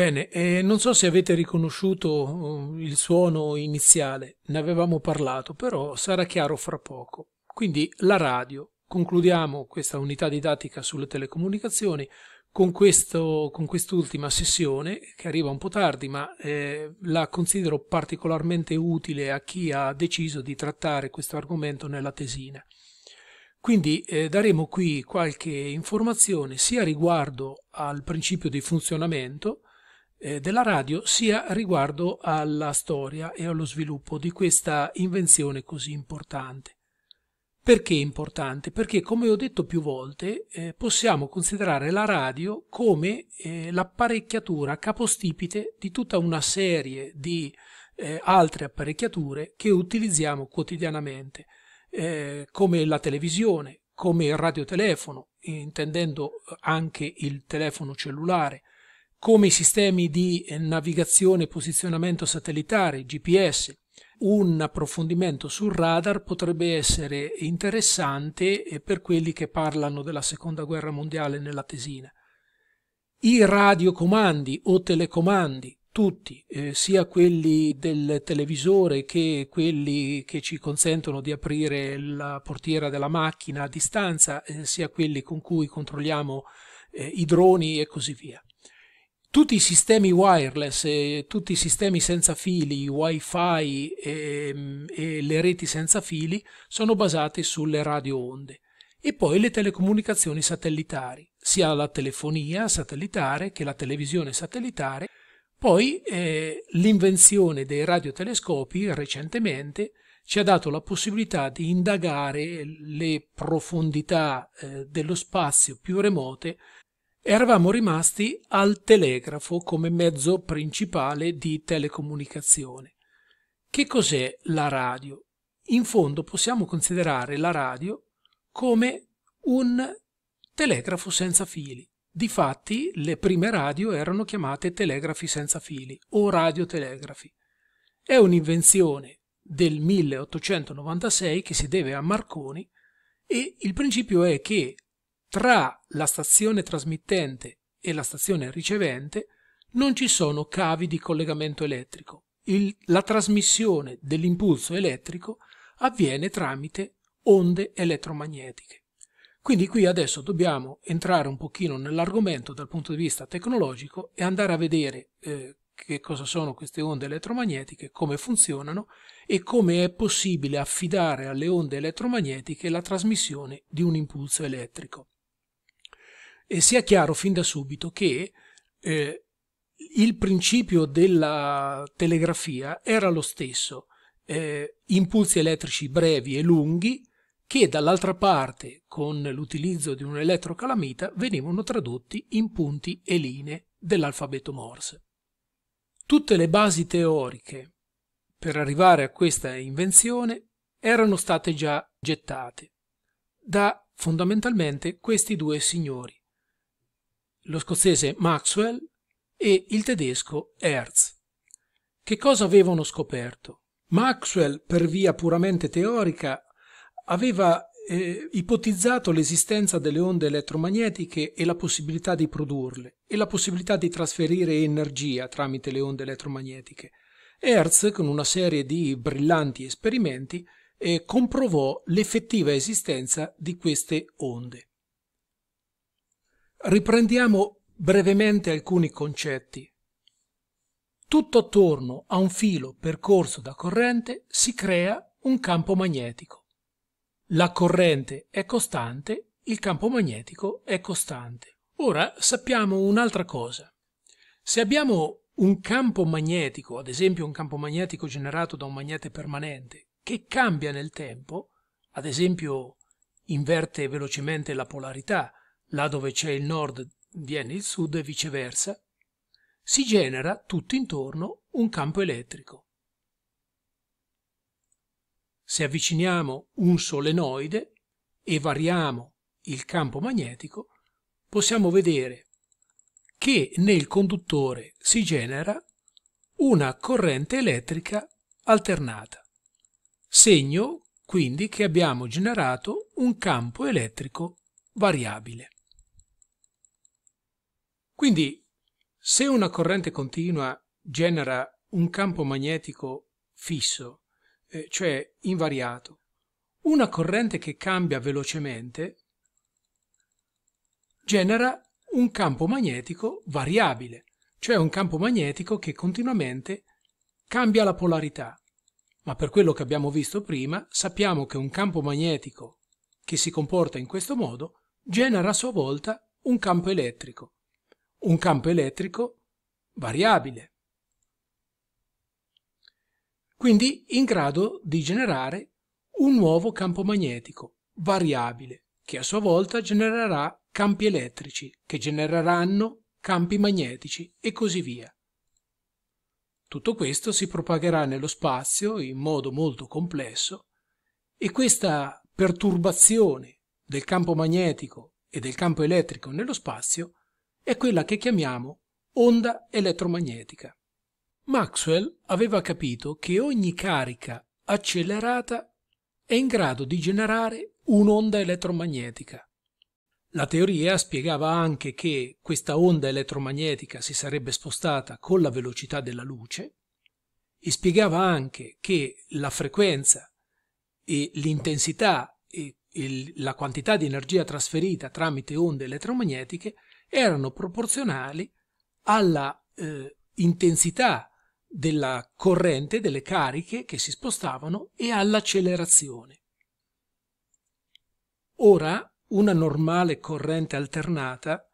Bene, eh, non so se avete riconosciuto eh, il suono iniziale, ne avevamo parlato, però sarà chiaro fra poco. Quindi la radio. Concludiamo questa unità didattica sulle telecomunicazioni con, questo, con quest'ultima sessione che arriva un po' tardi, ma eh, la considero particolarmente utile a chi ha deciso di trattare questo argomento nella tesina. Quindi eh, daremo qui qualche informazione sia riguardo al principio di funzionamento, eh, della radio sia riguardo alla storia e allo sviluppo di questa invenzione così importante. Perché è importante? Perché, come ho detto più volte, eh, possiamo considerare la radio come eh, l'apparecchiatura capostipite di tutta una serie di eh, altre apparecchiature che utilizziamo quotidianamente, eh, come la televisione, come il radiotelefono, intendendo eh, anche il telefono cellulare, come i sistemi di eh, navigazione e posizionamento satellitare, GPS, un approfondimento sul radar potrebbe essere interessante eh, per quelli che parlano della seconda guerra mondiale nella tesina. I radiocomandi o telecomandi, tutti, eh, sia quelli del televisore che quelli che ci consentono di aprire la portiera della macchina a distanza, eh, sia quelli con cui controlliamo eh, i droni e così via tutti i sistemi wireless, eh, tutti i sistemi senza fili, wifi e, e le reti senza fili sono basati sulle radioonde e poi le telecomunicazioni satellitari, sia la telefonia satellitare che la televisione satellitare, poi eh, l'invenzione dei radiotelescopi recentemente ci ha dato la possibilità di indagare le profondità eh, dello spazio più remote Eravamo rimasti al telegrafo come mezzo principale di telecomunicazione. Che cos'è la radio? In fondo possiamo considerare la radio come un telegrafo senza fili. Difatti le prime radio erano chiamate telegrafi senza fili o radiotelegrafi. È un'invenzione del 1896 che si deve a Marconi e il principio è che tra la stazione trasmittente e la stazione ricevente non ci sono cavi di collegamento elettrico. Il, la trasmissione dell'impulso elettrico avviene tramite onde elettromagnetiche. Quindi qui adesso dobbiamo entrare un pochino nell'argomento dal punto di vista tecnologico e andare a vedere eh, che cosa sono queste onde elettromagnetiche, come funzionano e come è possibile affidare alle onde elettromagnetiche la trasmissione di un impulso elettrico. E sia chiaro fin da subito che eh, il principio della telegrafia era lo stesso, eh, impulsi elettrici brevi e lunghi che dall'altra parte, con l'utilizzo di un elettrocalamita, venivano tradotti in punti e linee dell'alfabeto Morse. Tutte le basi teoriche per arrivare a questa invenzione erano state già gettate da fondamentalmente questi due signori, lo scozzese Maxwell e il tedesco Hertz. Che cosa avevano scoperto? Maxwell, per via puramente teorica, aveva eh, ipotizzato l'esistenza delle onde elettromagnetiche e la possibilità di produrle e la possibilità di trasferire energia tramite le onde elettromagnetiche. Hertz, con una serie di brillanti esperimenti, eh, comprovò l'effettiva esistenza di queste onde. Riprendiamo brevemente alcuni concetti. Tutto attorno a un filo percorso da corrente si crea un campo magnetico. La corrente è costante, il campo magnetico è costante. Ora sappiamo un'altra cosa. Se abbiamo un campo magnetico, ad esempio un campo magnetico generato da un magnete permanente, che cambia nel tempo, ad esempio inverte velocemente la polarità, là dove c'è il nord viene il sud e viceversa, si genera tutto intorno un campo elettrico. Se avviciniamo un solenoide e variamo il campo magnetico, possiamo vedere che nel conduttore si genera una corrente elettrica alternata, segno quindi che abbiamo generato un campo elettrico variabile. Quindi se una corrente continua genera un campo magnetico fisso, eh, cioè invariato, una corrente che cambia velocemente genera un campo magnetico variabile, cioè un campo magnetico che continuamente cambia la polarità. Ma per quello che abbiamo visto prima, sappiamo che un campo magnetico che si comporta in questo modo genera a sua volta un campo elettrico, un campo elettrico variabile, quindi in grado di generare un nuovo campo magnetico variabile, che a sua volta genererà campi elettrici, che genereranno campi magnetici e così via. Tutto questo si propagherà nello spazio in modo molto complesso e questa perturbazione del campo magnetico e del campo elettrico nello spazio è quella che chiamiamo onda elettromagnetica. Maxwell aveva capito che ogni carica accelerata è in grado di generare un'onda elettromagnetica. La teoria spiegava anche che questa onda elettromagnetica si sarebbe spostata con la velocità della luce e spiegava anche che la frequenza e l'intensità e la quantità di energia trasferita tramite onde elettromagnetiche erano proporzionali alla eh, intensità della corrente, delle cariche che si spostavano e all'accelerazione. Ora una normale corrente alternata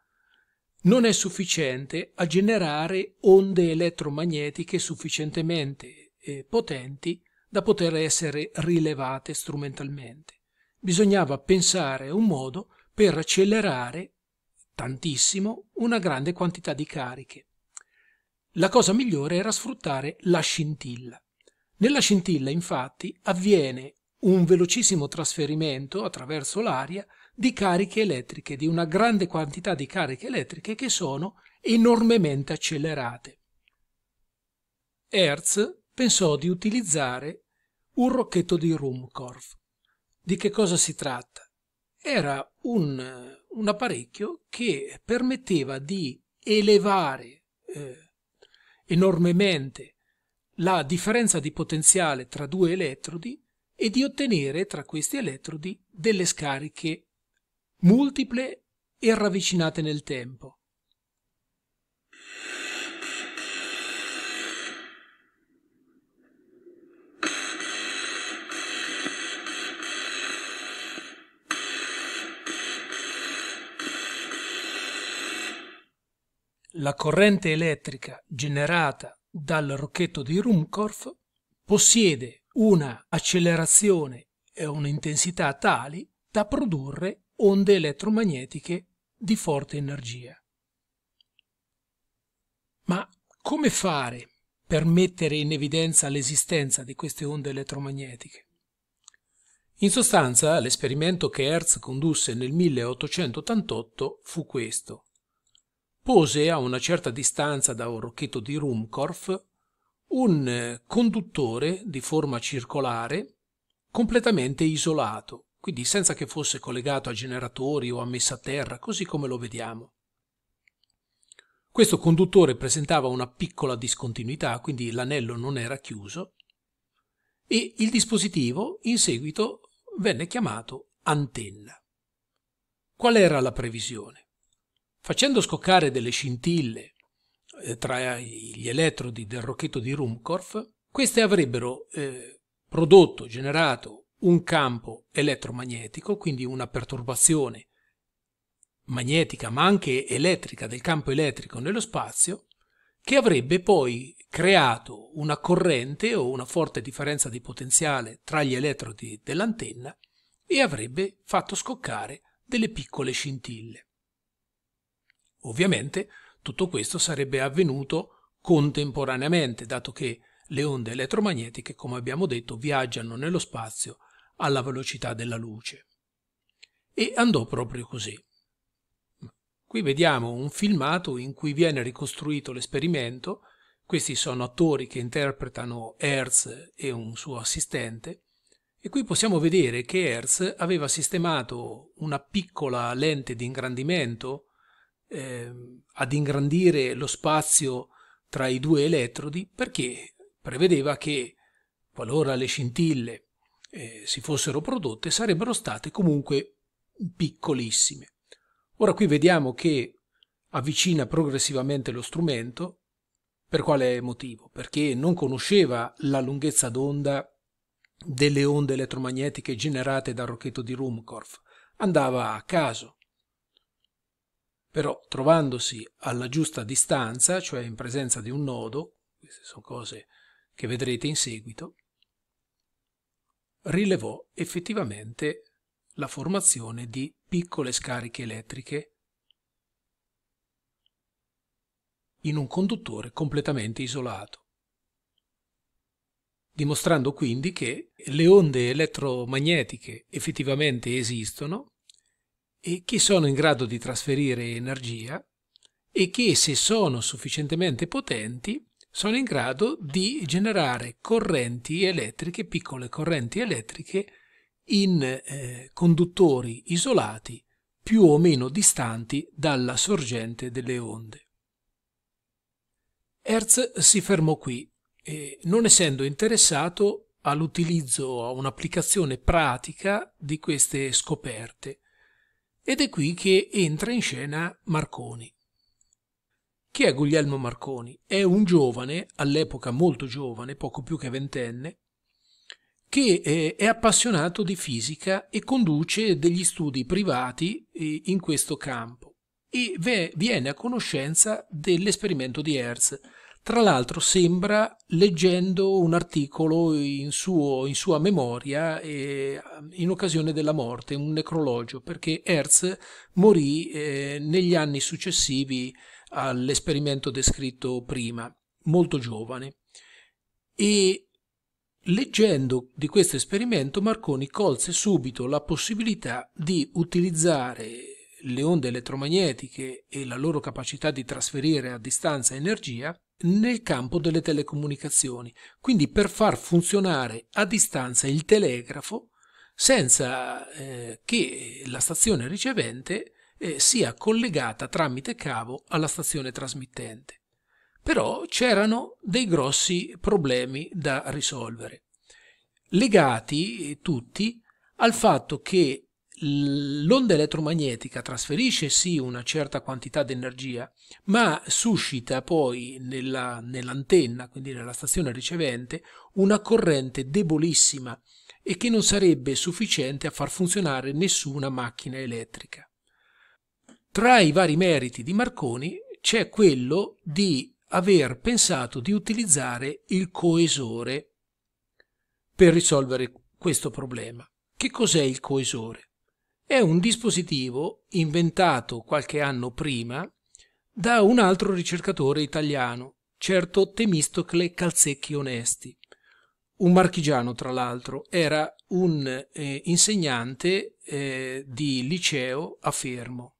non è sufficiente a generare onde elettromagnetiche sufficientemente eh, potenti da poter essere rilevate strumentalmente. Bisognava pensare a un modo per accelerare tantissimo, una grande quantità di cariche. La cosa migliore era sfruttare la scintilla. Nella scintilla, infatti, avviene un velocissimo trasferimento attraverso l'aria di cariche elettriche, di una grande quantità di cariche elettriche che sono enormemente accelerate. Hertz pensò di utilizzare un rocchetto di Rumkorff. Di che cosa si tratta? Era un un apparecchio che permetteva di elevare eh, enormemente la differenza di potenziale tra due elettrodi e di ottenere tra questi elettrodi delle scariche multiple e ravvicinate nel tempo la corrente elettrica generata dal rocchetto di Ruhmkorff possiede una accelerazione e un'intensità tali da produrre onde elettromagnetiche di forte energia. Ma come fare per mettere in evidenza l'esistenza di queste onde elettromagnetiche? In sostanza, l'esperimento che Hertz condusse nel 1888 fu questo pose a una certa distanza da un rocchetto di Rumkorff un eh, conduttore di forma circolare completamente isolato, quindi senza che fosse collegato a generatori o a messa a terra, così come lo vediamo. Questo conduttore presentava una piccola discontinuità, quindi l'anello non era chiuso, e il dispositivo in seguito venne chiamato antenna. Qual era la previsione? facendo scoccare delle scintille eh, tra gli elettrodi del rocchetto di Rumkorff, queste avrebbero eh, prodotto, generato un campo elettromagnetico, quindi una perturbazione magnetica ma anche elettrica del campo elettrico nello spazio, che avrebbe poi creato una corrente o una forte differenza di potenziale tra gli elettrodi dell'antenna e avrebbe fatto scoccare delle piccole scintille. Ovviamente tutto questo sarebbe avvenuto contemporaneamente, dato che le onde elettromagnetiche, come abbiamo detto, viaggiano nello spazio alla velocità della luce. E andò proprio così. Qui vediamo un filmato in cui viene ricostruito l'esperimento. Questi sono attori che interpretano Hertz e un suo assistente. E qui possiamo vedere che Hertz aveva sistemato una piccola lente di ingrandimento eh, ad ingrandire lo spazio tra i due elettrodi perché prevedeva che, qualora le scintille eh, si fossero prodotte, sarebbero state comunque piccolissime. Ora qui vediamo che avvicina progressivamente lo strumento, per quale motivo? Perché non conosceva la lunghezza d'onda delle onde elettromagnetiche generate dal rocchetto di Rumkorff, andava a caso però trovandosi alla giusta distanza, cioè in presenza di un nodo, queste sono cose che vedrete in seguito, rilevò effettivamente la formazione di piccole scariche elettriche in un conduttore completamente isolato, dimostrando quindi che le onde elettromagnetiche effettivamente esistono e che sono in grado di trasferire energia e che se sono sufficientemente potenti sono in grado di generare correnti elettriche, piccole correnti elettriche in eh, conduttori isolati più o meno distanti dalla sorgente delle onde. Hertz si fermò qui, eh, non essendo interessato all'utilizzo a un'applicazione pratica di queste scoperte, ed è qui che entra in scena Marconi. Chi è Guglielmo Marconi? È un giovane, all'epoca molto giovane, poco più che ventenne, che eh, è appassionato di fisica e conduce degli studi privati eh, in questo campo e viene a conoscenza dell'esperimento di Hertz, tra l'altro sembra, leggendo un articolo in, suo, in sua memoria eh, in occasione della morte, un necrologio, perché Hertz morì eh, negli anni successivi all'esperimento descritto prima, molto giovane. E leggendo di questo esperimento Marconi colse subito la possibilità di utilizzare le onde elettromagnetiche e la loro capacità di trasferire a distanza energia nel campo delle telecomunicazioni, quindi per far funzionare a distanza il telegrafo senza eh, che la stazione ricevente eh, sia collegata tramite cavo alla stazione trasmittente. Però c'erano dei grossi problemi da risolvere, legati eh, tutti al fatto che l'onda elettromagnetica trasferisce sì una certa quantità di energia, ma suscita poi nella, nell'antenna, quindi nella stazione ricevente, una corrente debolissima e che non sarebbe sufficiente a far funzionare nessuna macchina elettrica. Tra i vari meriti di Marconi c'è quello di aver pensato di utilizzare il coesore per risolvere questo problema. Che cos'è il coesore? È un dispositivo inventato qualche anno prima da un altro ricercatore italiano, certo Temistocle Calzecchi Onesti. Un marchigiano, tra l'altro, era un eh, insegnante eh, di liceo a Fermo.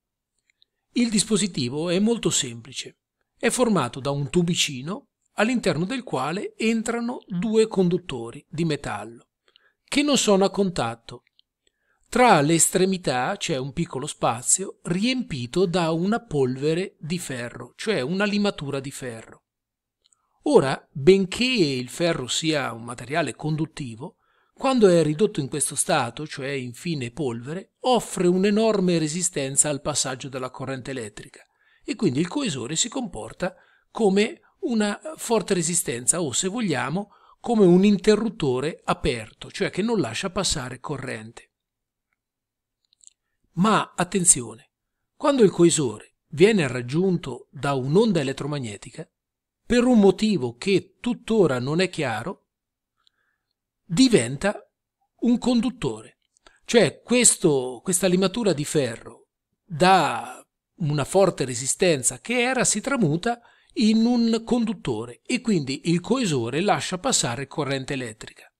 Il dispositivo è molto semplice. È formato da un tubicino all'interno del quale entrano due conduttori di metallo, che non sono a contatto tra le estremità c'è un piccolo spazio riempito da una polvere di ferro, cioè una limatura di ferro. Ora, benché il ferro sia un materiale conduttivo, quando è ridotto in questo stato, cioè infine polvere, offre un'enorme resistenza al passaggio della corrente elettrica e quindi il coesore si comporta come una forte resistenza o, se vogliamo, come un interruttore aperto, cioè che non lascia passare corrente. Ma attenzione, quando il coesore viene raggiunto da un'onda elettromagnetica, per un motivo che tuttora non è chiaro, diventa un conduttore. Cioè questo, questa limatura di ferro da una forte resistenza che era si tramuta in un conduttore e quindi il coesore lascia passare corrente elettrica.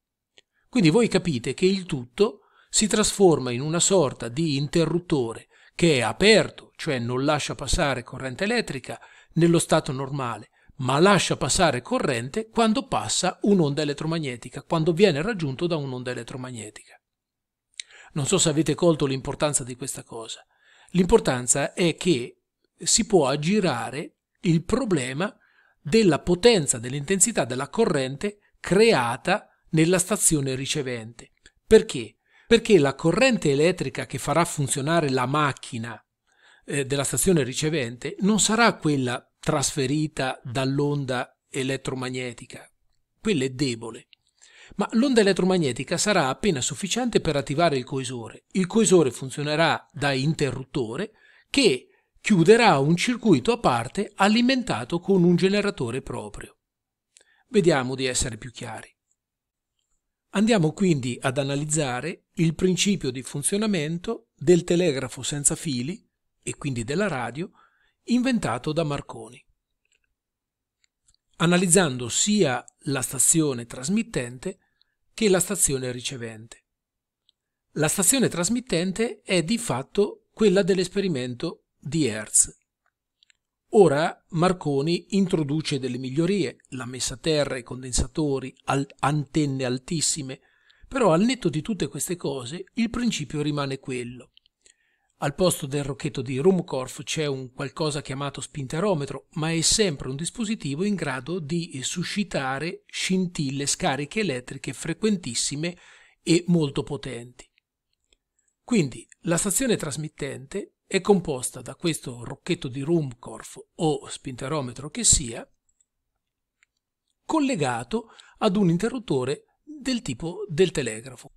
Quindi voi capite che il tutto si trasforma in una sorta di interruttore che è aperto, cioè non lascia passare corrente elettrica nello stato normale, ma lascia passare corrente quando passa un'onda elettromagnetica, quando viene raggiunto da un'onda elettromagnetica. Non so se avete colto l'importanza di questa cosa. L'importanza è che si può aggirare il problema della potenza, dell'intensità della corrente creata nella stazione ricevente. Perché? perché la corrente elettrica che farà funzionare la macchina eh, della stazione ricevente non sarà quella trasferita dall'onda elettromagnetica, quella è debole, ma l'onda elettromagnetica sarà appena sufficiente per attivare il coesore. Il coesore funzionerà da interruttore che chiuderà un circuito a parte alimentato con un generatore proprio. Vediamo di essere più chiari. Andiamo quindi ad analizzare il principio di funzionamento del telegrafo senza fili e quindi della radio inventato da Marconi, analizzando sia la stazione trasmittente che la stazione ricevente. La stazione trasmittente è di fatto quella dell'esperimento di Hertz, Ora Marconi introduce delle migliorie, la messa a terra, i condensatori, al- antenne altissime, però al netto di tutte queste cose il principio rimane quello. Al posto del rocchetto di Rumkorf c'è un qualcosa chiamato spinterometro, ma è sempre un dispositivo in grado di suscitare scintille scariche elettriche frequentissime e molto potenti. Quindi la stazione trasmittente è composta da questo rocchetto di Rumkorff o spinterometro che sia, collegato ad un interruttore del tipo del telegrafo.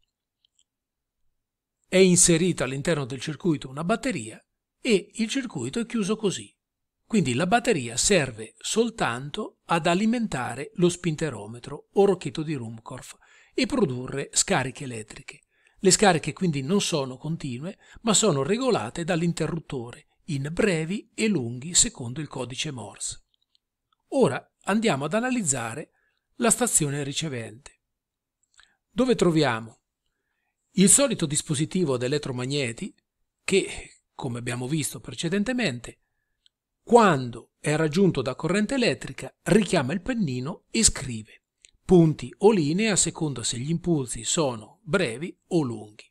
È inserita all'interno del circuito una batteria e il circuito è chiuso così. Quindi la batteria serve soltanto ad alimentare lo spinterometro o rocchetto di Rumkorff e produrre scariche elettriche. Le scariche quindi non sono continue, ma sono regolate dall'interruttore in brevi e lunghi secondo il codice Morse. Ora andiamo ad analizzare la stazione ricevente, dove troviamo il solito dispositivo ad elettromagneti che, come abbiamo visto precedentemente, quando è raggiunto da corrente elettrica richiama il pennino e scrive punti o linee a seconda se gli impulsi sono brevi o lunghi.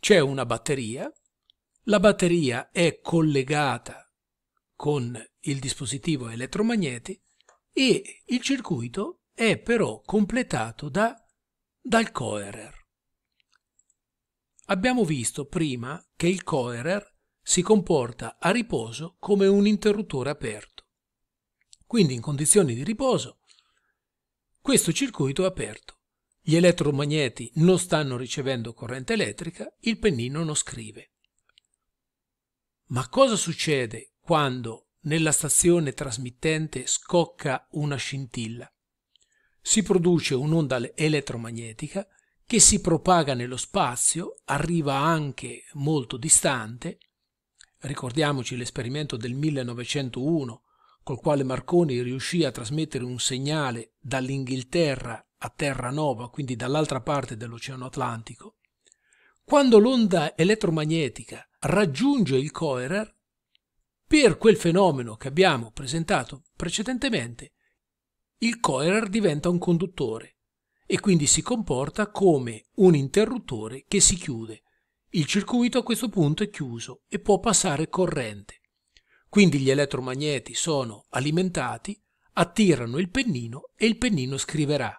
C'è una batteria, la batteria è collegata con il dispositivo elettromagnetico e il circuito è però completato da, dal coerer. Abbiamo visto prima che il coerer si comporta a riposo come un interruttore aperto. Quindi in condizioni di riposo questo circuito è aperto. Gli elettromagneti non stanno ricevendo corrente elettrica, il pennino non scrive. Ma cosa succede quando nella stazione trasmittente scocca una scintilla? Si produce un'onda elettromagnetica che si propaga nello spazio, arriva anche molto distante. Ricordiamoci l'esperimento del 1901 col quale Marconi riuscì a trasmettere un segnale dall'Inghilterra a Terra Nova, quindi dall'altra parte dell'Oceano Atlantico, quando l'onda elettromagnetica raggiunge il Coerer, per quel fenomeno che abbiamo presentato precedentemente, il Coerer diventa un conduttore e quindi si comporta come un interruttore che si chiude. Il circuito a questo punto è chiuso e può passare corrente. Quindi gli elettromagneti sono alimentati, attirano il pennino e il pennino scriverà.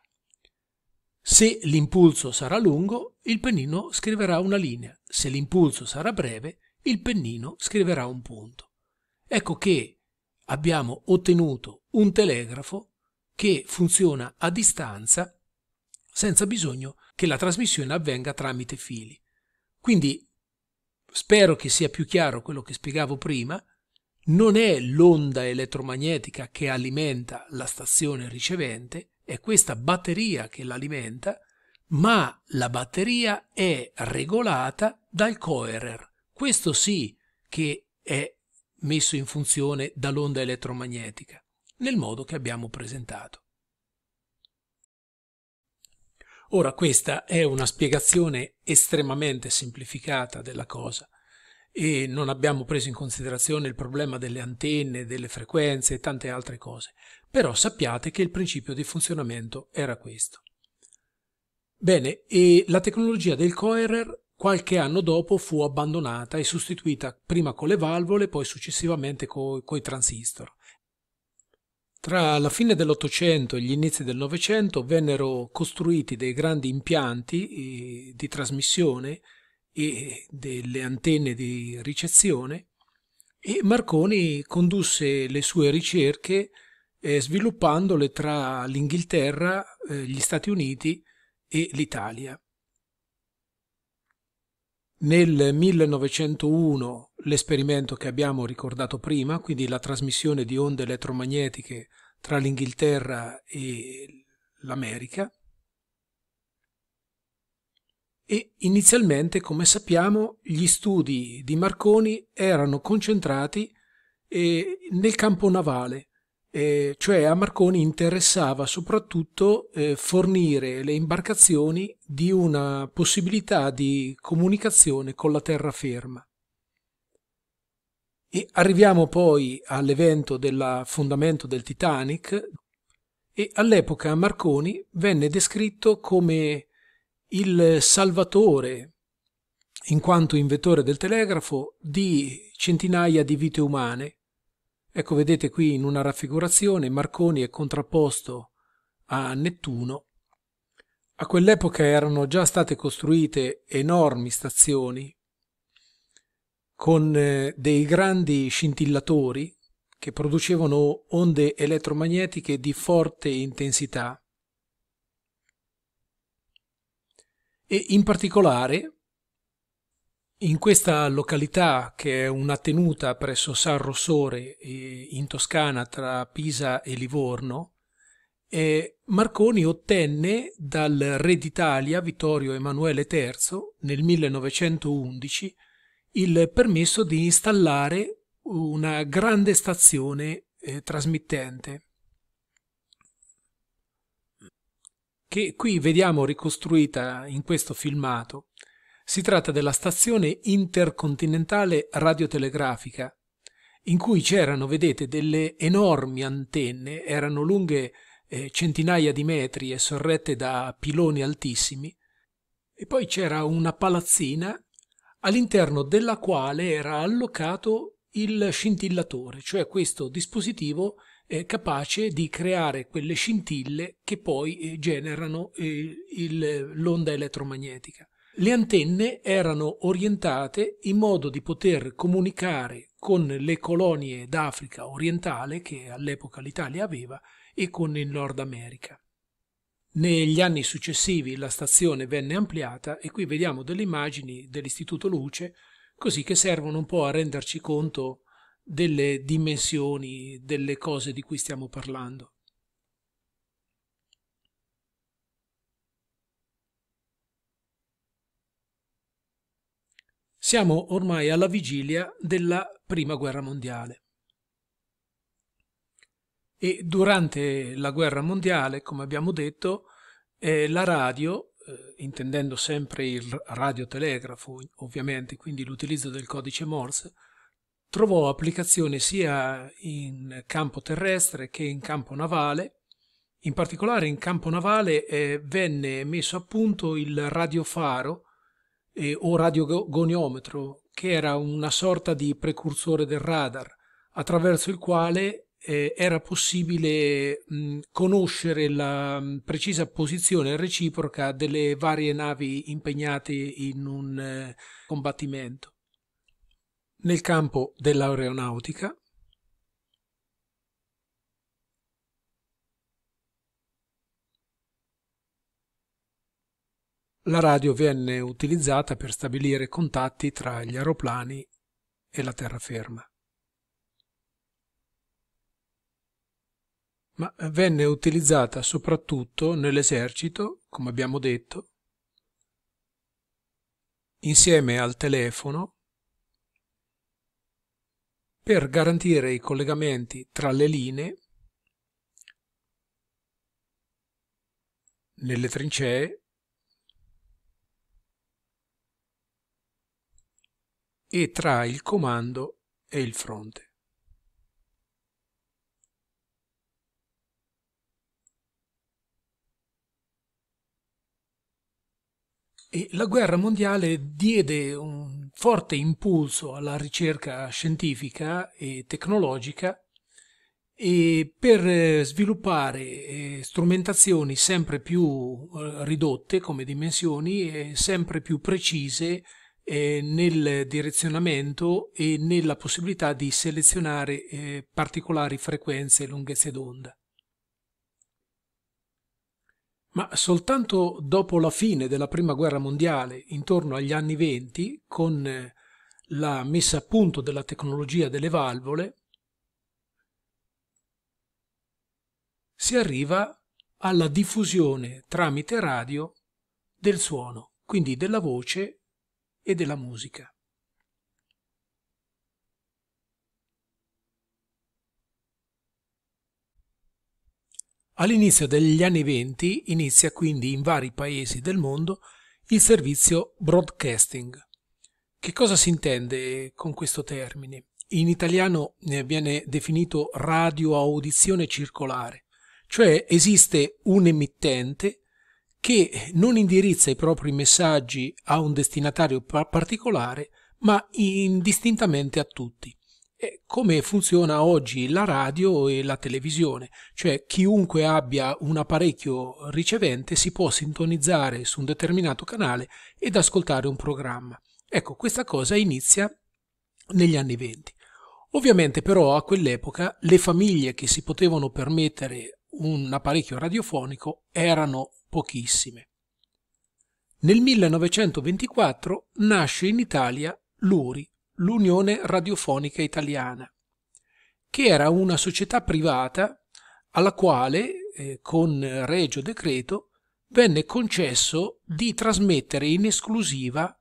Se l'impulso sarà lungo, il pennino scriverà una linea, se l'impulso sarà breve, il pennino scriverà un punto. Ecco che abbiamo ottenuto un telegrafo che funziona a distanza senza bisogno che la trasmissione avvenga tramite fili. Quindi spero che sia più chiaro quello che spiegavo prima non è l'onda elettromagnetica che alimenta la stazione ricevente, è questa batteria che l'alimenta, ma la batteria è regolata dal coerer. Questo sì che è messo in funzione dall'onda elettromagnetica, nel modo che abbiamo presentato. Ora questa è una spiegazione estremamente semplificata della cosa e non abbiamo preso in considerazione il problema delle antenne, delle frequenze e tante altre cose. Però sappiate che il principio di funzionamento era questo. Bene, e la tecnologia del coerer qualche anno dopo fu abbandonata e sostituita prima con le valvole, poi successivamente con i transistor. Tra la fine dell'Ottocento e gli inizi del Novecento vennero costruiti dei grandi impianti eh, di trasmissione e delle antenne di ricezione e Marconi condusse le sue ricerche eh, sviluppandole tra l'Inghilterra, eh, gli Stati Uniti e l'Italia. Nel 1901 l'esperimento che abbiamo ricordato prima, quindi la trasmissione di onde elettromagnetiche tra l'Inghilterra e l'America, e inizialmente, come sappiamo, gli studi di Marconi erano concentrati eh, nel campo navale, eh, cioè a Marconi interessava soprattutto eh, fornire le imbarcazioni di una possibilità di comunicazione con la terraferma. E arriviamo poi all'evento del fondamento del Titanic e all'epoca Marconi venne descritto come il salvatore, in quanto inventore del telegrafo, di centinaia di vite umane. Ecco, vedete qui in una raffigurazione Marconi è contrapposto a Nettuno. A quell'epoca erano già state costruite enormi stazioni con eh, dei grandi scintillatori che producevano onde elettromagnetiche di forte intensità e in particolare in questa località, che è una tenuta presso San Rossore eh, in Toscana tra Pisa e Livorno, eh, Marconi ottenne dal re d'Italia Vittorio Emanuele III nel 1911 il permesso di installare una grande stazione eh, trasmittente che qui vediamo ricostruita in questo filmato. Si tratta della stazione intercontinentale radiotelegrafica, in cui c'erano, vedete, delle enormi antenne, erano lunghe eh, centinaia di metri e sorrette da piloni altissimi, e poi c'era una palazzina all'interno della quale era allocato il scintillatore, cioè questo dispositivo eh, capace di creare quelle scintille che poi eh, generano eh, il, l'onda elettromagnetica. Le antenne erano orientate in modo di poter comunicare con le colonie d'Africa orientale che all'epoca l'Italia aveva e con il Nord America. Negli anni successivi la stazione venne ampliata e qui vediamo delle immagini dell'Istituto Luce, così che servono un po' a renderci conto delle dimensioni delle cose di cui stiamo parlando. Siamo ormai alla vigilia della Prima Guerra Mondiale. E durante la guerra mondiale, come abbiamo detto, eh, la radio, eh, intendendo sempre il radiotelegrafo ovviamente, quindi l'utilizzo del codice Morse, trovò applicazione sia in campo terrestre che in campo navale. In particolare in campo navale eh, venne messo a punto il radiofaro eh, o radiogoniometro, che era una sorta di precursore del radar, attraverso il quale eh, era possibile mh, conoscere la mh, precisa posizione reciproca delle varie navi impegnate in un eh, combattimento nel campo dell'aeronautica, la radio venne utilizzata per stabilire contatti tra gli aeroplani e la terraferma. Ma venne utilizzata soprattutto nell'esercito, come abbiamo detto, insieme al telefono per garantire i collegamenti tra le linee nelle trincee e tra il comando e il fronte. E la guerra mondiale diede un forte impulso alla ricerca scientifica e tecnologica e per eh, sviluppare eh, strumentazioni sempre più eh, ridotte come dimensioni e sempre più precise nel direzionamento e nella possibilità di selezionare particolari frequenze e lunghezze d'onda ma soltanto dopo la fine della Prima Guerra Mondiale, intorno agli anni venti, con eh, la messa a punto della tecnologia delle valvole, si arriva alla diffusione tramite radio del suono, quindi della voce e della musica. All'inizio degli anni venti inizia quindi in vari paesi del mondo il servizio broadcasting. Che cosa si intende con questo termine? In italiano viene definito radio audizione circolare, cioè esiste un emittente che non indirizza i propri messaggi a un destinatario particolare, ma indistintamente a tutti è come funziona oggi la radio e la televisione, cioè chiunque abbia un apparecchio ricevente si può sintonizzare su un determinato canale ed ascoltare un programma. Ecco, questa cosa inizia negli anni venti. Ovviamente però a quell'epoca le famiglie che si potevano permettere un apparecchio radiofonico erano pochissime. Nel 1924 nasce in Italia l'URI, l'Unione Radiofonica Italiana, che era una società privata alla quale, eh, con regio decreto, venne concesso di trasmettere in esclusiva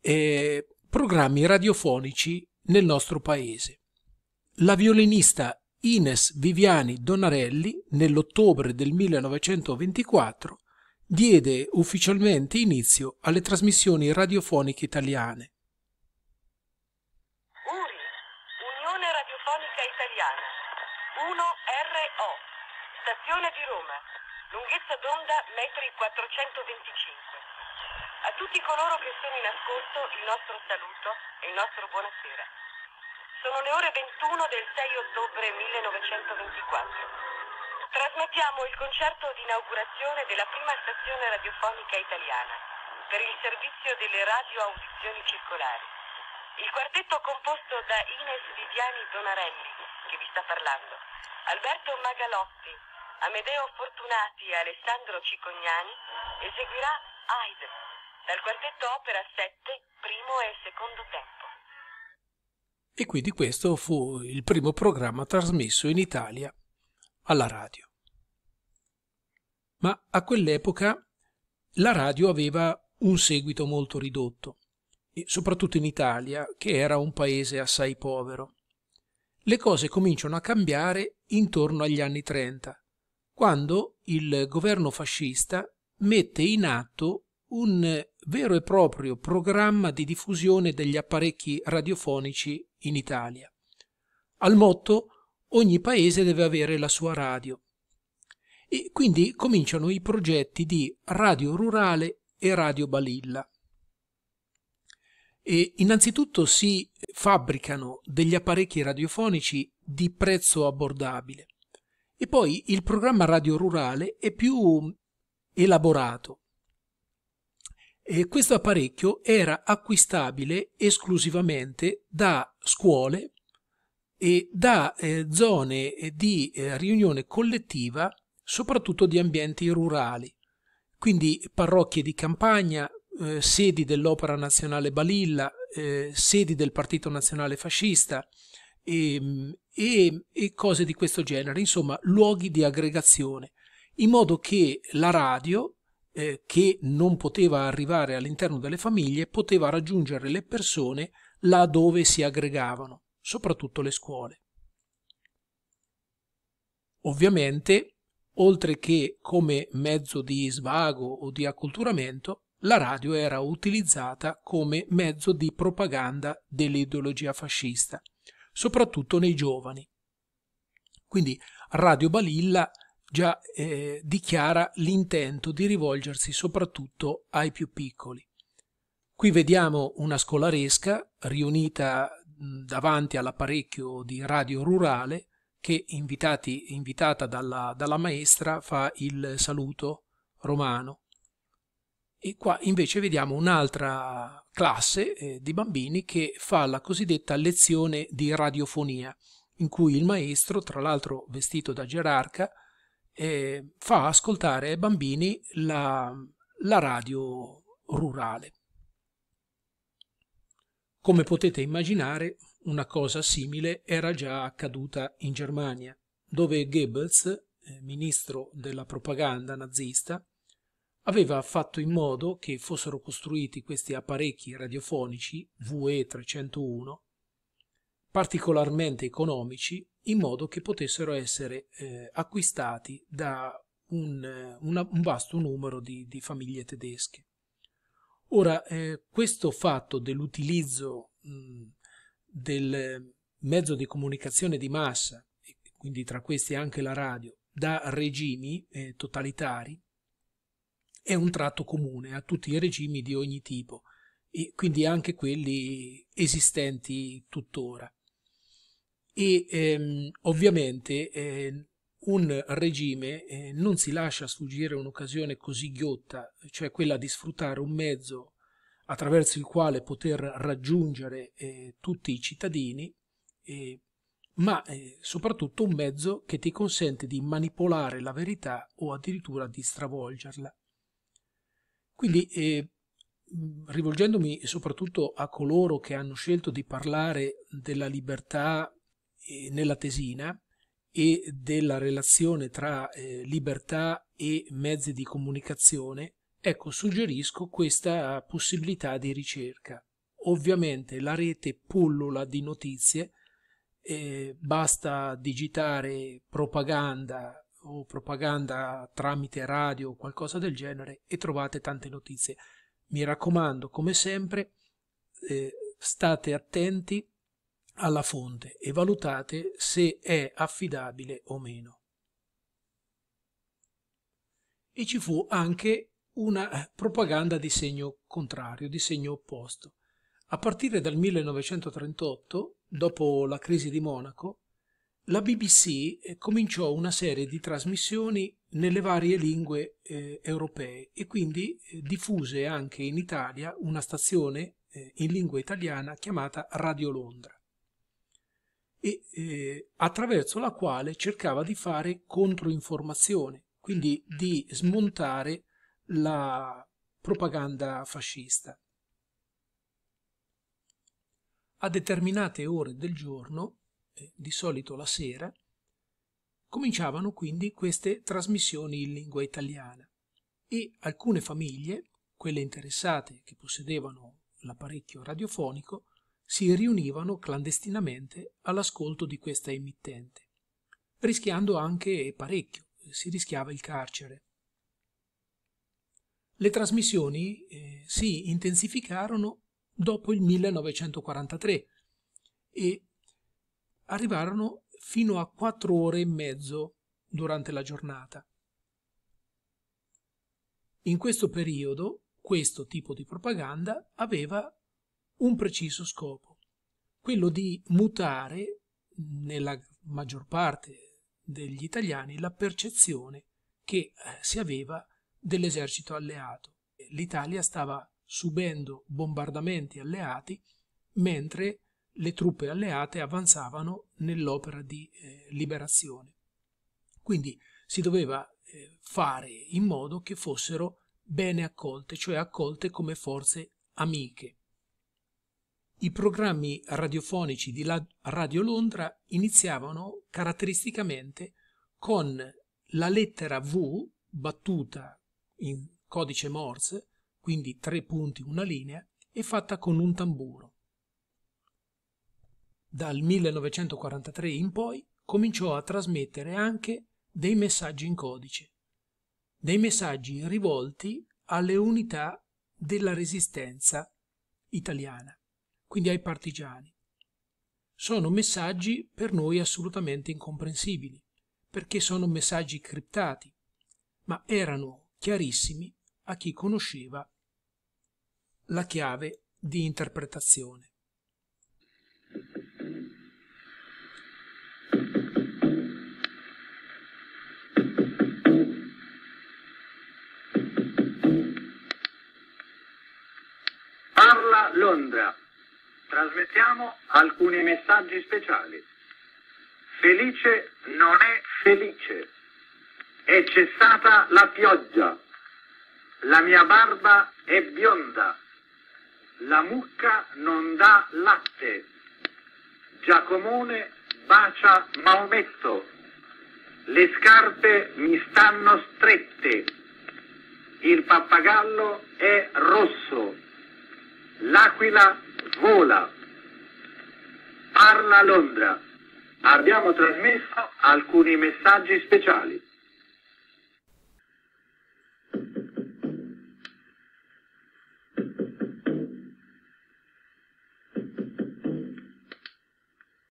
eh, programmi radiofonici nel nostro paese. La violinista Ines Viviani Donarelli, nell'ottobre del 1924, diede ufficialmente inizio alle trasmissioni radiofoniche italiane, lunghezza d'onda metri 425. A tutti coloro che sono in ascolto il nostro saluto e il nostro buonasera. Sono le ore 21 del 6 ottobre 1924. Trasmettiamo il concerto di inaugurazione della prima stazione radiofonica italiana per il servizio delle radioaudizioni circolari. Il quartetto composto da Ines Viviani Donarelli, che vi sta parlando, Alberto Magalotti, Amedeo Fortunati e Alessandro Cicognani eseguirà Aide dal quartetto opera 7, primo e secondo tempo. E quindi questo fu il primo programma trasmesso in Italia alla radio. Ma a quell'epoca la radio aveva un seguito molto ridotto, soprattutto in Italia, che era un paese assai povero. Le cose cominciano a cambiare intorno agli anni 30, quando il governo fascista mette in atto un vero e proprio programma di diffusione degli apparecchi radiofonici in Italia. Al motto ogni paese deve avere la sua radio. E quindi cominciano i progetti di radio rurale e radio balilla. E innanzitutto si fabbricano degli apparecchi radiofonici di prezzo abbordabile. E poi il programma radio rurale è più mm, elaborato. E questo apparecchio era acquistabile esclusivamente da scuole e da eh, zone di eh, riunione collettiva, soprattutto di ambienti rurali, quindi parrocchie di campagna, eh, sedi dell'Opera Nazionale Balilla, eh, sedi del Partito Nazionale Fascista, e, mm, e, e cose di questo genere, insomma luoghi di aggregazione, in modo che la radio eh, che non poteva arrivare all'interno delle famiglie poteva raggiungere le persone là dove si aggregavano, soprattutto le scuole. Ovviamente, oltre che come mezzo di svago o di acculturamento, la radio era utilizzata come mezzo di propaganda dell'ideologia fascista soprattutto nei giovani. Quindi Radio Balilla già eh, dichiara l'intento di rivolgersi soprattutto ai più piccoli. Qui vediamo una scolaresca riunita davanti all'apparecchio di radio rurale che invitati, invitata dalla, dalla maestra fa il saluto romano e qua invece vediamo un'altra classe eh, di bambini che fa la cosiddetta lezione di radiofonia, in cui il maestro, tra l'altro vestito da gerarca, eh, fa ascoltare ai bambini la, la radio rurale. Come potete immaginare, una cosa simile era già accaduta in Germania, dove Goebbels, eh, ministro della propaganda nazista, aveva fatto in modo che fossero costruiti questi apparecchi radiofonici VE301 particolarmente economici in modo che potessero essere eh, acquistati da un, eh, una, un, vasto numero di, di famiglie tedesche. Ora, eh, questo fatto dell'utilizzo mm, del mezzo di comunicazione di massa, quindi tra questi anche la radio, da regimi eh, totalitari, è un tratto comune a tutti i regimi di ogni tipo, e quindi anche quelli esistenti tuttora. E ehm, ovviamente eh, un regime eh, non si lascia sfuggire un'occasione così ghiotta, cioè quella di sfruttare un mezzo attraverso il quale poter raggiungere eh, tutti i cittadini, eh, ma soprattutto un mezzo che ti consente di manipolare la verità o addirittura di stravolgerla. Quindi, eh, rivolgendomi soprattutto a coloro che hanno scelto di parlare della libertà eh, nella tesina e della relazione tra eh, libertà e mezzi di comunicazione, ecco, suggerisco questa possibilità di ricerca. Ovviamente la rete pullula di notizie, eh, basta digitare propaganda o propaganda tramite radio o qualcosa del genere e trovate tante notizie. Mi raccomando, come sempre, eh, state attenti alla fonte e valutate se è affidabile o meno. E ci fu anche una propaganda di segno contrario, di segno opposto. A partire dal 1938, dopo la crisi di Monaco, la BBC eh, cominciò una serie di trasmissioni nelle varie lingue eh, europee e quindi eh, diffuse anche in Italia una stazione eh, in lingua italiana chiamata Radio Londra e eh, attraverso la quale cercava di fare controinformazione, quindi mm. di smontare la propaganda fascista. A determinate ore del giorno eh, di solito la sera, cominciavano quindi queste trasmissioni in lingua italiana e alcune famiglie, quelle interessate che possedevano l'apparecchio radiofonico, si riunivano clandestinamente all'ascolto di questa emittente, rischiando anche parecchio, eh, si rischiava il carcere. Le trasmissioni eh, si intensificarono dopo il 1943 e arrivarono fino a quattro ore e mezzo durante la giornata. In questo periodo questo tipo di propaganda aveva un preciso scopo, quello di mutare nella maggior parte degli italiani la percezione che eh, si aveva dell'esercito alleato. L'Italia stava subendo bombardamenti alleati mentre le truppe alleate avanzavano nell'opera di eh, liberazione. Quindi si doveva eh, fare in modo che fossero bene accolte, cioè accolte come forze amiche. I programmi radiofonici di Radio Londra iniziavano caratteristicamente con la lettera V battuta in codice Morse, quindi tre punti, una linea, e fatta con un tamburo. Dal 1943 in poi cominciò a trasmettere anche dei messaggi in codice, dei messaggi rivolti alle unità della resistenza italiana, quindi ai partigiani. Sono messaggi per noi assolutamente incomprensibili, perché sono messaggi criptati, ma erano chiarissimi a chi conosceva la chiave di interpretazione. Londra. Trasmettiamo alcuni messaggi speciali. Felice non è felice. È cessata la pioggia. La mia barba è bionda. La mucca non dà latte. Giacomone bacia Maometto. Le scarpe mi stanno strette. Il pappagallo è rosso. L'aquila vola. Parla Londra. Abbiamo trasmesso alcuni messaggi speciali.